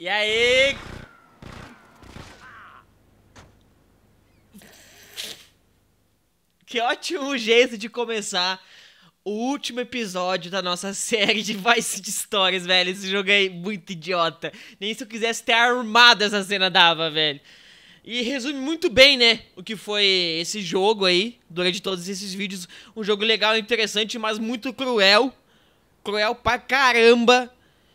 E aí? Que ótimo jeito de começar o último episódio da nossa série de Vice de Stories, velho. Esse jogo é muito idiota. Nem se eu quisesse ter armado essa cena dava, velho. E resume muito bem, né, o que foi esse jogo aí, durante todos esses vídeos. Um jogo legal, interessante, mas muito cruel. Cruel pra caramba.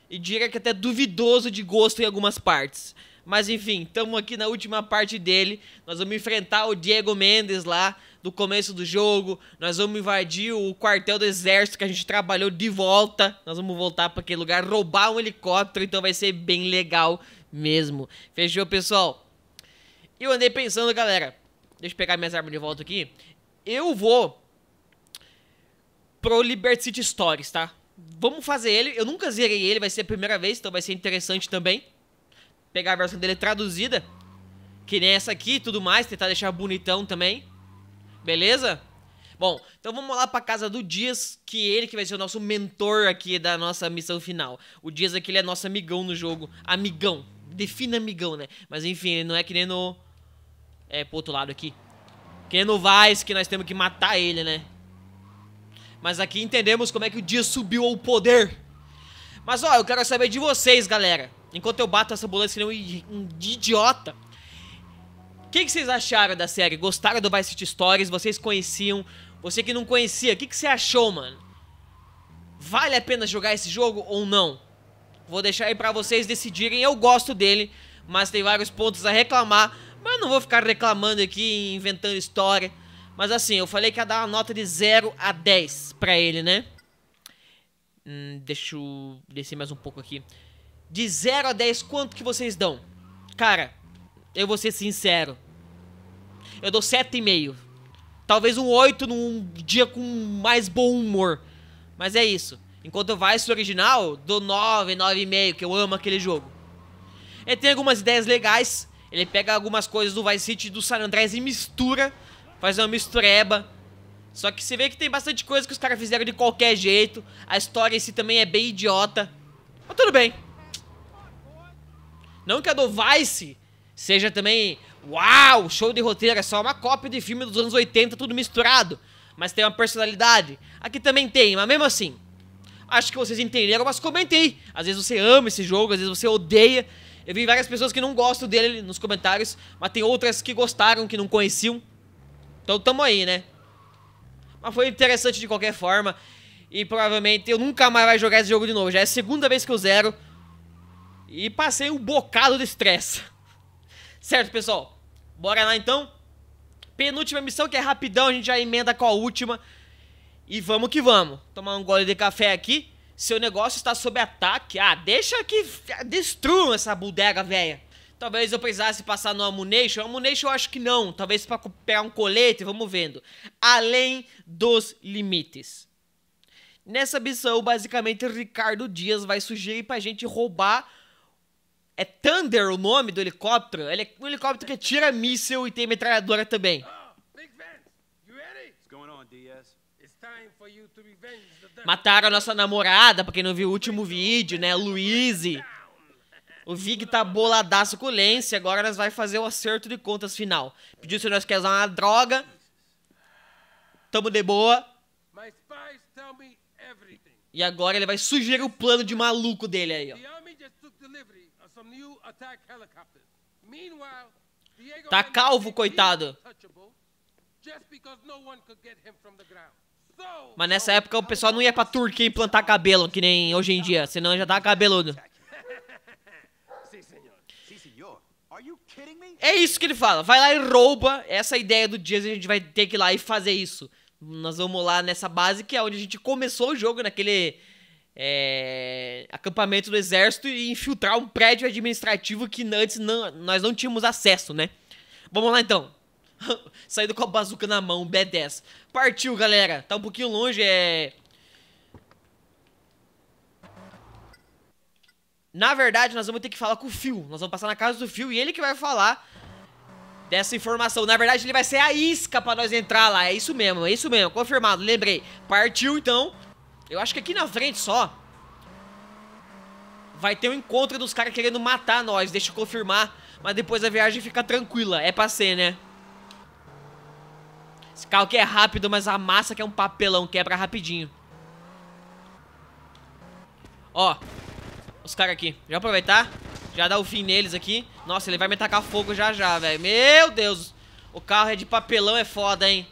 E diga que até é duvidoso de gosto em algumas partes. Mas enfim, estamos aqui na última parte dele. Nós vamos enfrentar o Diego Mendes lá do começo do jogo. Nós vamos invadir o quartel do exército que a gente trabalhou de volta. Nós vamos voltar para aquele lugar, roubar um helicóptero. Então vai ser bem legal mesmo. Fechou, pessoal? Eu andei pensando, galera. Deixa eu pegar minhas armas de volta aqui. Eu vou pro Liberty City Stories, tá? Vamos fazer ele. Eu nunca zerei ele, vai ser a primeira vez, então vai ser interessante também. Pegar a versão dele traduzida. Que nem essa aqui e tudo mais, tentar deixar bonitão também. Beleza? Bom, então vamos lá pra casa do Dias, que ele que vai ser o nosso mentor aqui da nossa missão final. O Dias aqui, ele é nosso amigão no jogo. Amigão. Defina amigão, né? Mas enfim, ele não é que nem no... É, pro outro lado aqui. Que nem no Vice, que nós temos que matar ele, né? Mas aqui entendemos como é que o dia subiu ao poder. Mas ó, eu quero saber de vocês, galera. Enquanto eu bato essa ambulância que nem um, idiota. O que, que, vocês acharam da série? Gostaram do Vice City Stories? Vocês conheciam? Você que não conhecia, o que, que você achou, mano? Vale a pena jogar esse jogo ou não? Vou deixar aí pra vocês decidirem. Eu gosto dele, mas tem vários pontos a reclamar. Mas eu não vou ficar reclamando aqui, inventando história. Mas assim, eu falei que ia dar uma nota de 0 a 10 pra ele, né? Hum, deixa eu descer mais um pouco aqui. De 0 a 10, quanto que vocês dão? Cara, eu vou ser sincero. Eu dou 7,5. Talvez um 8 num dia com mais bom humor. Mas é isso. Enquanto o Vice original, dou 9, 9,5, que eu amo aquele jogo. Ele tem algumas ideias legais. Ele pega algumas coisas do Vice City e do San Andreas e mistura faz uma mistureba. Só que você vê que tem bastante coisa que os caras fizeram de qualquer jeito. A história em si também é bem idiota. Mas tudo bem. Não que a do Vice seja também... Uau, show de roteiro, é só uma cópia de filme dos anos 80, tudo misturado. Mas tem uma personalidade. Aqui também tem, mas mesmo assim... Acho que vocês entenderam, mas comentei. aí. Às vezes você ama esse jogo, às vezes você odeia. Eu vi várias pessoas que não gostam dele nos comentários, mas tem outras que gostaram, que não conheciam. Então tamo aí, né? Mas foi interessante de qualquer forma. E provavelmente eu nunca mais vai jogar esse jogo de novo. Já é a segunda vez que eu zero. E passei um bocado de estresse. Certo, pessoal? Bora lá então. Penúltima missão que é rapidão, a gente já emenda com a última. E vamos que vamos. Tomar um gole de café aqui. Seu negócio está sob ataque. Ah, deixa que destruam essa bodega, velha. Talvez eu precisasse passar no Amunation. Amunation eu acho que não. Talvez para pegar um colete, vamos vendo. Além dos limites. Nessa missão, basicamente, Ricardo Dias vai sugerir pra gente roubar. É Thunder o nome do helicóptero? Ele é um helicóptero que tira míssil e tem metralhadora também. Ah, Mataram a nossa namorada, pra quem não viu o último vídeo, né? Luizy. O Vig tá boladaço com o Lance, agora nós vai fazer o acerto de contas final. Pediu se nós quer usar uma droga. Tamo de boa. E agora ele vai sugerir o plano de maluco dele aí, ó. Tá calvo, coitado. Mas nessa época o pessoal não ia pra Turquia implantar cabelo, que nem hoje em dia, senão já tá cabeludo. É isso que ele fala. Vai lá e rouba essa ideia do Dias e a gente vai ter que ir lá e fazer isso. Nós vamos lá nessa base que é onde a gente começou o jogo, naquele é, acampamento do exército e infiltrar um prédio administrativo que antes não, nós não tínhamos acesso, né? Vamos lá então. Saindo com a bazuca na mão, B10. Partiu, galera. Tá um pouquinho longe, é Na verdade, nós vamos ter que falar com o Phil. Nós vamos passar na casa do Phil e ele que vai falar dessa informação. Na verdade, ele vai ser a isca pra nós entrar lá. É isso mesmo, é isso mesmo. Confirmado, lembrei. Partiu, então. Eu acho que aqui na frente só vai ter um encontro dos caras querendo matar nós. Deixa eu confirmar. Mas depois a viagem fica tranquila. É pra ser, né? Esse carro que é rápido, mas a massa que é um papelão quebra rapidinho. Ó, os caras aqui. Já aproveitar. Já dar o fim neles aqui. Nossa, ele vai me tacar fogo já já, velho. Meu Deus. O carro é de papelão, é foda, hein.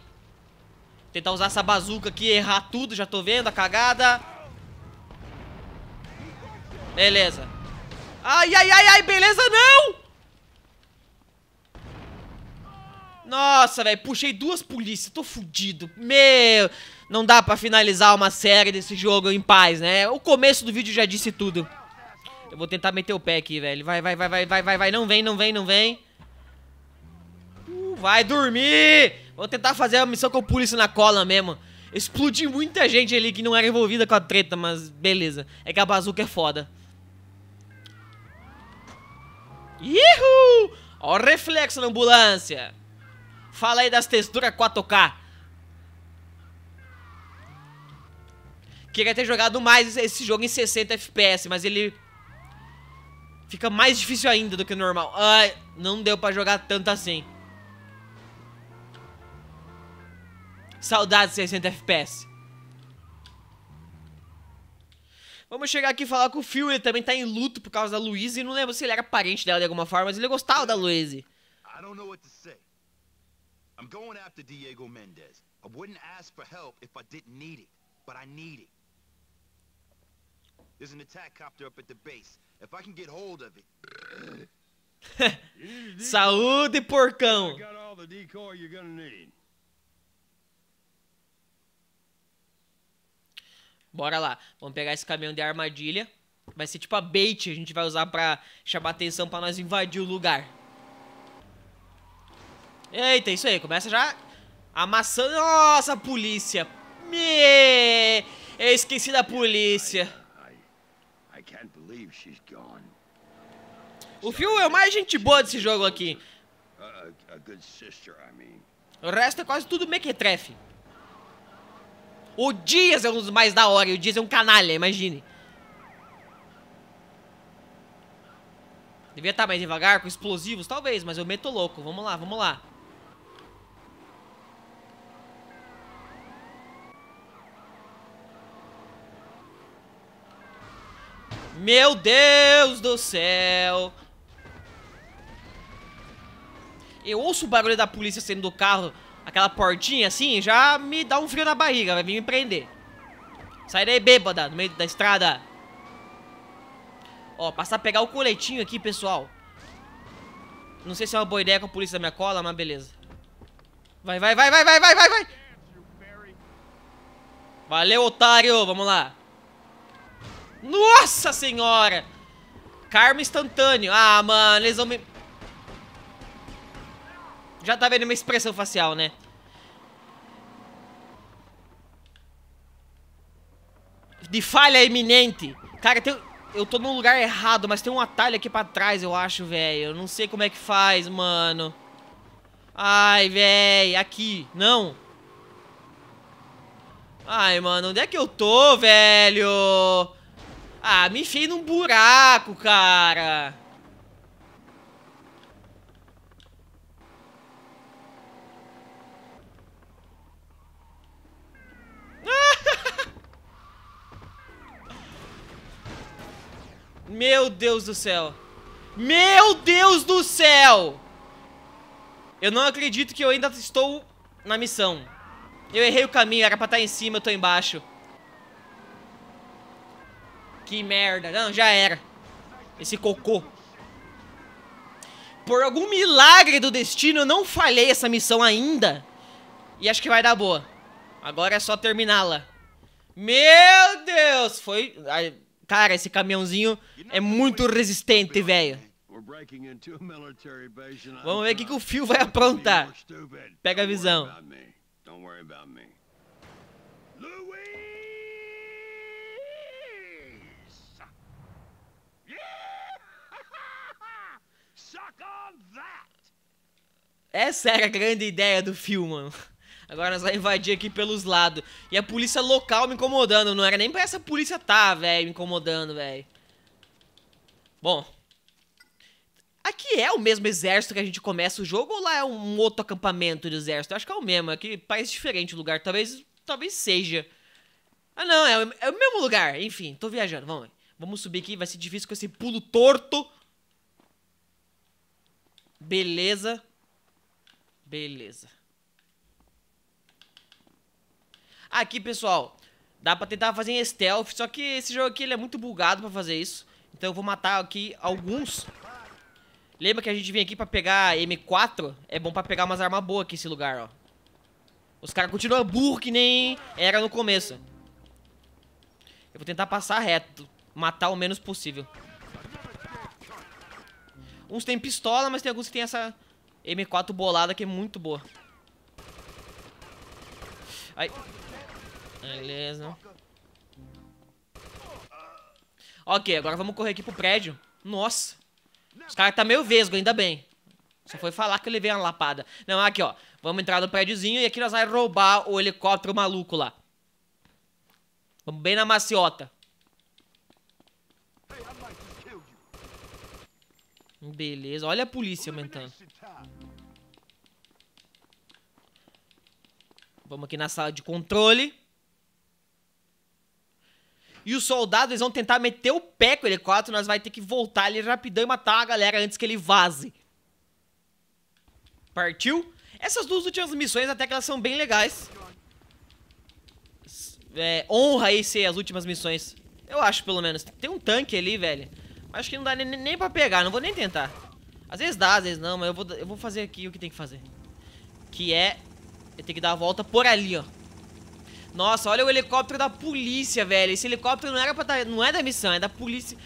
Tentar usar essa bazuca aqui, errar tudo. Já tô vendo a cagada. Beleza. Ai, ai, ai, ai, beleza não! Nossa, velho, puxei duas polícias, tô fudido. Meu, não dá pra finalizar uma série desse jogo em paz, né? O começo do vídeo já disse tudo. Eu vou tentar meter o pé aqui, velho. Vai, vai, vai, vai, vai, vai, vai. Não vem, não vem, não vem. Uh, vai dormir! Vou tentar fazer a missão que eu polícia na cola mesmo. Explodi muita gente ali que não era envolvida com a treta, mas beleza. É que a bazuca é foda. Ihu! Olha o reflexo na ambulância. Fala aí das texturas 4K. Queria ter jogado mais esse jogo em 60 FPS, mas ele Fica mais difícil ainda do que o normal. Ai, não deu pra jogar tanto assim. Saudades 60 FPS. Vamos chegar aqui e falar com o Phil. Ele também tá em luto por causa da Louise. E não lembro se ele era parente dela de alguma forma, mas ele gostava da Louise. I don't know what to say. I'm going after Diego Mendes. Eu não ask for help if I didn't need it, but There's an attack copter up at the base. If I can get hold of it. Saúde, porcão! Bora lá. Vamos pegar esse caminhão de armadilha. Vai ser tipo a bait. A gente vai usar pra chamar atenção pra nós invadir o lugar. Eita, isso aí. Começa já amassando... Nossa, polícia! Me... Eu esqueci da polícia. O Phil é o mais gente boa desse jogo aqui. O resto é quase tudo mequetrefe. O Dias é um dos mais da hora, e o Dias é um canalha, imagine. Devia estar tá mais devagar, com explosivos, talvez, mas eu meto louco. Vamos lá, vamos lá. Meu Deus do céu. Eu ouço o barulho da polícia saindo do carro, aquela portinha assim, já me dá um frio na barriga, vai vir me prender. Sai daí bêbada, no meio da estrada. Ó, passar a pegar o coletinho aqui, pessoal. Não sei se é uma boa ideia com a polícia da minha cola, mas beleza. Vai, vai, vai, vai, vai, vai, vai, vai. Valeu, otário. Vamos lá. Nossa senhora! Karma instantâneo. Ah, mano, eles vão me... Já tá vendo uma expressão facial, né? De falha iminente. Cara, tem... eu tô no lugar errado, mas tem um atalho aqui pra trás, eu acho, velho. Eu não sei como é que faz, mano. Ai, velho, aqui. Não. Ai, mano, onde é que eu tô, velho? Ah, me enfiei num buraco, cara. Meu Deus do céu. Meu Deus do céu! Eu não acredito que eu ainda estou na missão. Eu errei o caminho, era pra estar em cima, eu tô embaixo. Que merda. Não, já era. Esse cocô. Por algum milagre do destino, eu não falhei essa missão ainda. E acho que vai dar boa. Agora é só terminá-la. Meu Deus! Foi... Cara, esse caminhãozinho é muito resistente, velho. Vamos ver o que, que o Phil vai aprontar. Pega a visão. Não se preocupe comigo. Essa era a grande ideia do filme, mano. Agora nós vamos invadir aqui pelos lados. E a polícia local me incomodando. Não era nem pra essa polícia tá, velho, me incomodando, velho. Bom. Aqui é o mesmo exército que a gente começa o jogo ou lá é um outro acampamento de exército? Eu acho que é o mesmo. Aqui é parece diferente o lugar. Talvez, talvez seja. Ah, não. É o, é o mesmo lugar. Enfim, tô viajando. Vamos, vamos subir aqui. Vai ser difícil com esse pulo torto. Beleza. Beleza. Aqui, pessoal, dá pra tentar fazer em stealth, só que esse jogo aqui ele é muito bugado pra fazer isso. Então eu vou matar aqui alguns. Lembra que a gente vem aqui pra pegar M4? É bom pra pegar umas armas boas aqui esse lugar, ó. Os caras continuam burro que nem era no começo. Eu vou tentar passar reto. Matar o menos possível. Uns tem pistola, mas tem alguns que tem essa, M4 bolada que é muito boa. Ai. Beleza. Ok, agora vamos correr aqui pro prédio. Nossa. Os caras tá meio vesgo, ainda bem. Só foi falar que eu levei uma lapada. Não, aqui, ó. Vamos entrar no prédiozinho e aqui nós vamos roubar o helicóptero maluco lá. Vamos bem na maciota. Beleza, olha a polícia aumentando. Vamos aqui na sala de controle. E os soldados eles vão tentar meter o pé com o helicóptero. Nós vai ter que voltar ali rapidão e matar a galera antes que ele vaze. Partiu? Essas duas últimas missões até que elas são bem legais. É, honra aí ser as últimas missões. Eu acho, pelo menos. Tem um tanque ali, velho. Acho que não dá nem, nem pra pegar, não vou nem tentar. Às vezes dá, às vezes não, mas eu vou, eu vou fazer aqui o que tem que fazer. Que é... Eu tenho que dar a volta por ali, ó. Nossa, olha o helicóptero da polícia, velho. Esse helicóptero não era pra tá, Não é da missão, é da polícia.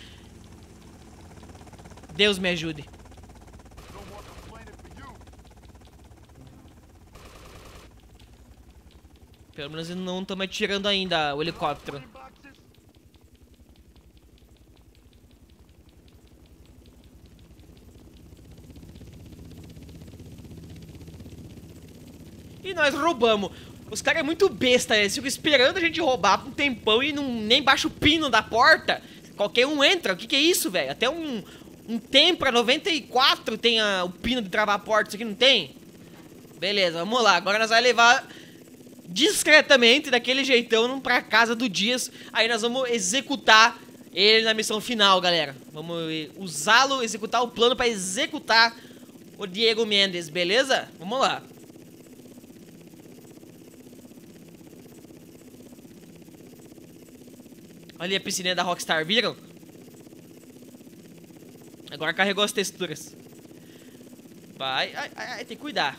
Deus me ajude. Pelo menos não estamos atirando ainda o helicóptero. nós roubamos. Os caras é muito besta, eles ficam esperando a gente roubar por um tempão e não, nem baixa o pino da porta. Qualquer um entra, o que, que é isso, velho? Até um, um Tempra 94 tem a, o pino de travar a porta, isso aqui não tem? Beleza, vamos lá. Agora nós vamos levar discretamente, daquele jeitão, pra casa do Dias. Aí nós vamos executar ele na missão final, galera. Vamos usá-lo, executar o plano pra executar o Diego Mendes, beleza? Vamos lá. Ali a piscininha da Rockstar, viram? Agora carregou as texturas. Vai, ai, ai, tem que cuidar.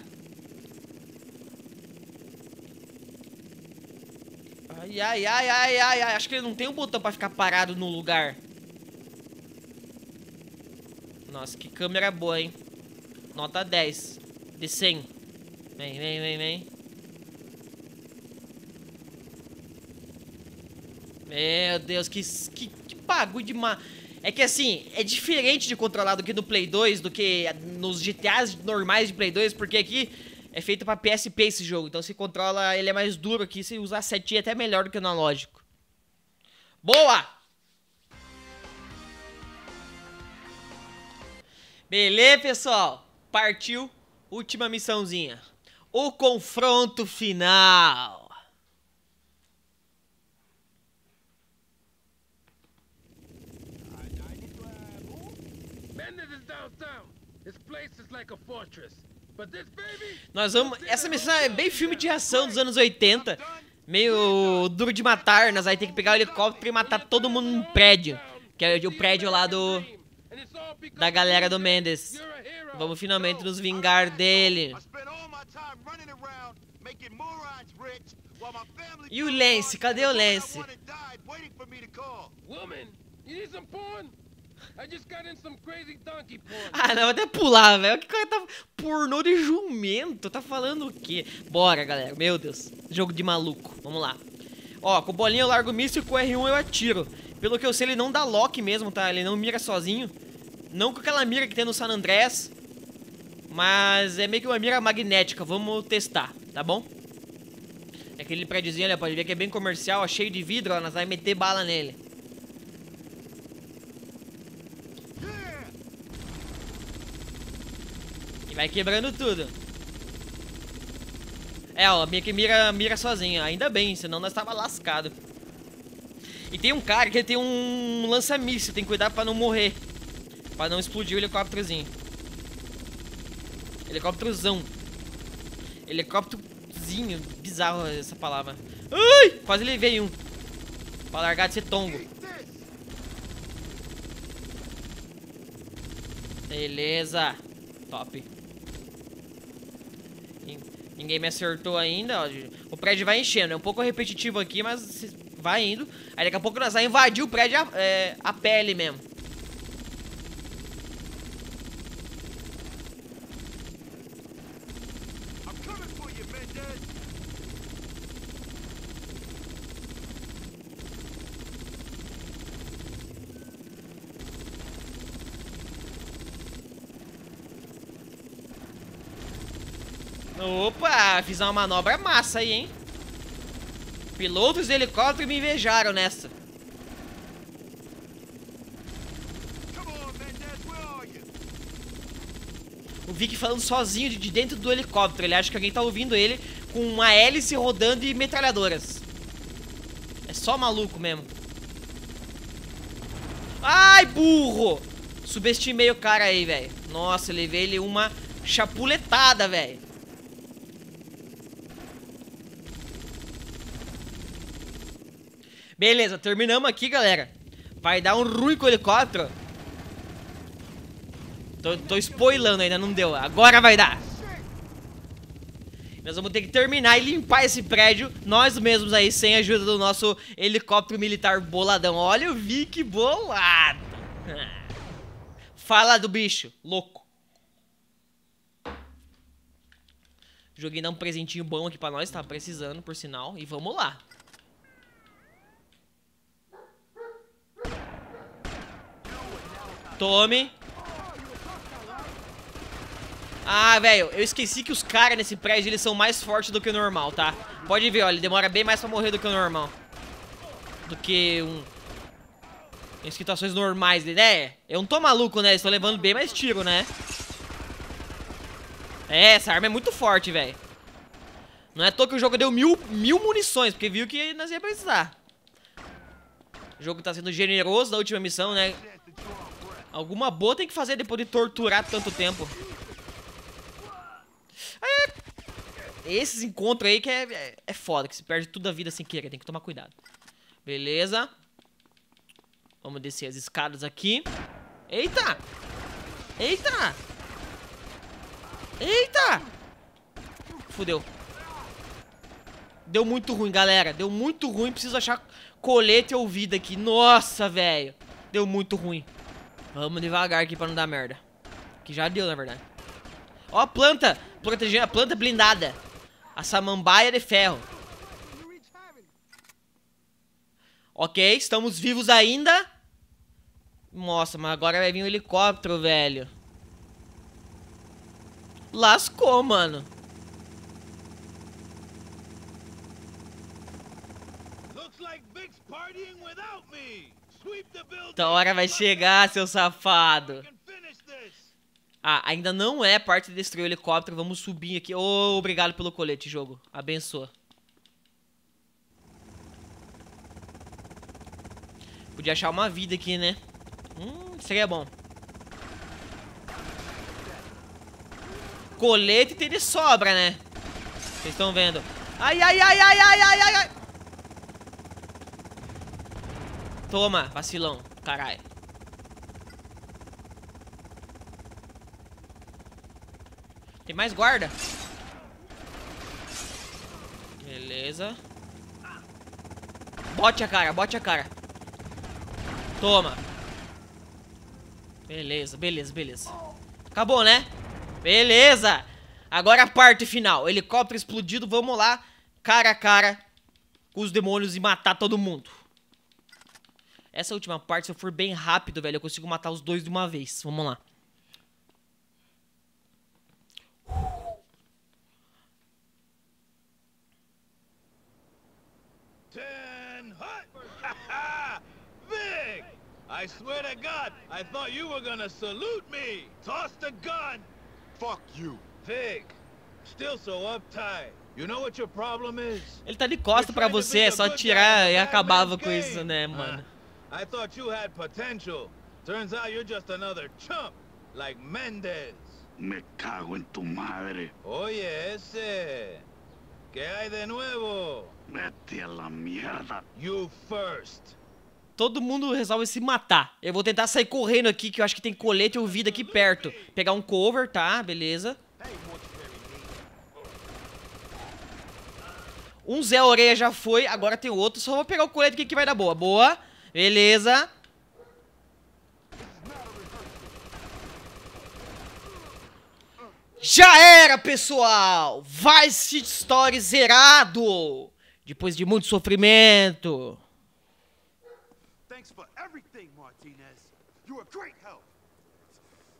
Ai, ai, ai, ai, ai, ai, acho que ele não tem um botão pra ficar parado no lugar. Nossa, que câmera boa, hein? Nota 10 de 100. Vem, vem, vem, vem. Meu Deus, que, que, que bagulho de ma... É que assim, é diferente de controlar do que no Play 2, do que nos GTAs normais de Play 2, porque aqui é feito pra PSP esse jogo, então se controla, ele é mais duro aqui, se usar setinha é até melhor do que o analógico. Boa! Beleza, pessoal? Partiu, última missãozinha. O confronto final. Nós vamos... Essa missão é bem filme de ação dos anos 80. Meio duro de matar, nós aí tem que pegar o helicóptero e matar todo mundo num prédio. Que é o prédio lá do... Da galera do Mendes. Vamos finalmente nos vingar dele. E o Lance? Cadê o Lance? Woman, you need some porn? Ah, não, até pular, velho. O que cara tá. Pornô de jumento? Tá falando o quê? Bora, galera. Meu Deus. Jogo de maluco. Vamos lá. Ó, com bolinha eu largo míssil e com R1 eu atiro. Pelo que eu sei, ele não dá lock mesmo, tá? Ele não mira sozinho. Não com aquela mira que tem no San Andrés. Mas é meio que uma mira magnética. Vamos testar, tá bom? Aquele prédiozinho olha, pode ver que é bem comercial, ó, cheio de vidro, ó, nós vamos meter bala nele. vai quebrando tudo. É, ó, meio que mira, mira sozinho. Ainda bem, senão nós tava lascado. E tem um cara que tem um lança-míssil, tem que cuidar pra não morrer. Pra não explodir o helicópterozinho. Helicópterozão. Helicópterozinho. Bizarro essa palavra. Ai! Quase veio um. Pra largar de ser tongo. Beleza. Top. Ninguém me acertou ainda, ó. O prédio vai enchendo. É um pouco repetitivo aqui, mas vai indo. Aí daqui a pouco nós vamos invadir o prédio a, é, a pele mesmo. fiz uma manobra massa aí, hein? Pilotos de helicóptero me invejaram nessa. O Vic falando sozinho de dentro do helicóptero. Ele acha que alguém tá ouvindo ele com uma hélice rodando e metralhadoras. É só maluco mesmo. Ai, burro! Subestimei o cara aí, velho. Nossa, levei ele uma chapuletada, velho. Beleza, terminamos aqui, galera. Vai dar um ruim com o helicóptero. Tô, tô spoilando ainda, não deu. Agora vai dar. Nós vamos ter que terminar e limpar esse prédio nós mesmos aí, sem a ajuda do nosso helicóptero militar boladão. Olha o Vic bolado. Fala do bicho, louco. Joguei dar um presentinho bom aqui pra nós, Tava tá precisando, por sinal. E vamos lá. Tome. Ah, velho, eu esqueci que os caras nesse prédio, eles são mais fortes do que o normal, tá? Pode ver, olha, ele demora bem mais pra morrer do que o normal. Do que um... Em situações normais né? É, eu não tô maluco, né? Eles levando bem mais tiro, né? É, essa arma é muito forte, velho. Não é à toa que o jogo deu mil, mil munições, porque viu que nós ia precisar. O jogo tá sendo generoso na última missão, né? Alguma boa tem que fazer depois de torturar tanto tempo. É... Esses encontros aí que é, é, é foda, que se perde tudo a vida sem querer, tem que tomar cuidado. Beleza. Vamos descer as escadas aqui. Eita! Eita! Eita! Fudeu. Deu muito ruim, galera. Deu muito ruim. Preciso achar colete ou vida aqui. Nossa, velho. Deu muito ruim. Vamos devagar aqui pra não dar merda. Que já deu, na verdade. Ó a planta! Protegendo a planta blindada. A samambaia de ferro. Ok, estamos vivos ainda. Nossa, mas agora vai vir um helicóptero, velho. Lascou, mano. Looks like Vic's partying without me. Então, a hora vai chegar, seu safado. Ah, ainda não é parte de destruir o helicóptero. Vamos subir aqui. Oh, obrigado pelo colete, jogo. Abençoa. Podia achar uma vida aqui, né? Hum, seria é bom. Colete tem de sobra, né? Vocês estão vendo. Ai, ai, ai, ai, ai, ai, ai, ai. Toma, vacilão. Caralho. Tem mais guarda. Beleza. Bote a cara, bote a cara. Toma. Beleza, beleza, beleza. Acabou, né? Beleza. Agora a parte final. Helicóptero explodido, vamos lá. Cara a cara com os demônios e matar todo mundo. Essa última parte, se eu for bem rápido, velho, eu consigo matar os dois de uma vez. Vamos lá. Ten Hut! Vic! I swear to God, I thought you were gonna salute me! Toss the gun! Fuck you! Vic, still so uptight. You know what your problem is? Ele tá de costa para você, é só tirar e acabava com isso, né, ah. mano? Uh. I thought you had potential. Turns out you're just another chump, like Mendez. Me cago en tu madre. Oye, ese. ¿Qué hay de nuevo? Mete a la mierda. You first. Todo mundo resolve se matar. Eu vou tentar sair correndo aqui, que eu acho que tem colete ou vida aqui perto. Pegar um cover, tá? Beleza. Um Zé Orelha já foi, agora tem outro. Só vou pegar o colete aqui que vai dar boa. Boa. Beleza. Já era, pessoal! Vice se Story zerado! Depois de muito sofrimento.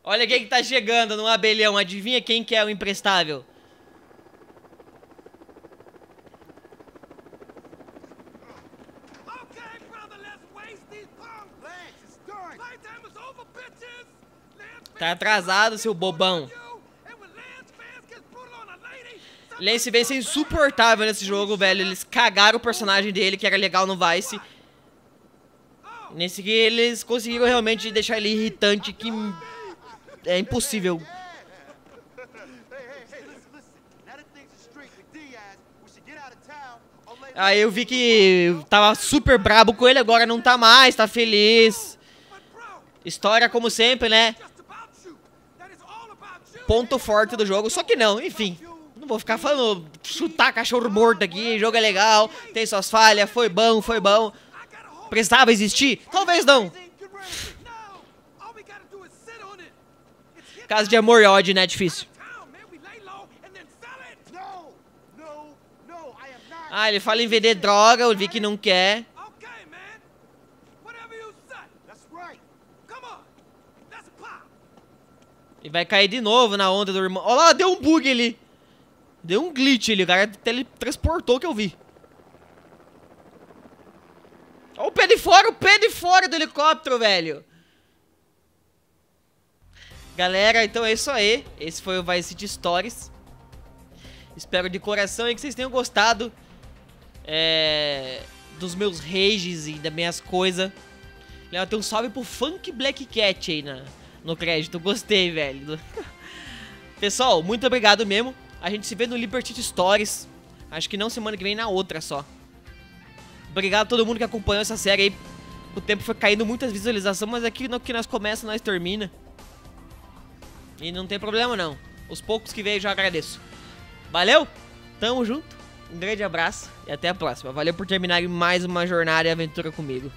Olha quem que tá chegando no abelhão. Adivinha quem que é o imprestável? Tá atrasado, seu bobão. Lance Vance é insuportável nesse jogo, velho. Eles cagaram o personagem dele, que era legal no Vice. Nesse que eles conseguiram realmente deixar ele irritante, que é impossível. Aí ah, eu vi que tava super brabo com ele, agora não tá mais, tá feliz. História como sempre, né? ponto forte do jogo, só que não, enfim. Não vou ficar falando, chutar cachorro morto aqui, jogo é legal, tem suas falhas, foi bom, foi bom. Precisava existir? Talvez não. Caso de amor e ódio, né? É difícil. Ah, ele fala em vender droga, vi que não quer. E vai cair de novo na onda do irmão. Olha lá, deu um bug ali. Deu um glitch ali. O cara teletransportou que eu vi. Olha o pé de fora, o pé de fora do helicóptero, velho. Galera, então é isso aí. Esse foi o Vice City Stories. Espero de coração que vocês tenham gostado. É... Dos meus rages e das minhas coisas. Legal, tem um salve pro Funk Black Cat aí na... Né? no crédito. Gostei, velho. Pessoal, muito obrigado mesmo. A gente se vê no Liberty Stories. Acho que não semana que vem, na outra só. Obrigado a todo mundo que acompanhou essa série aí. O tempo foi caindo muitas visualizações, mas aqui no que nós começa, nós termina. E não tem problema não. Os poucos que veio já agradeço. Valeu, tamo junto. Um grande abraço e até a próxima. Valeu por terminarem mais uma jornada e aventura comigo.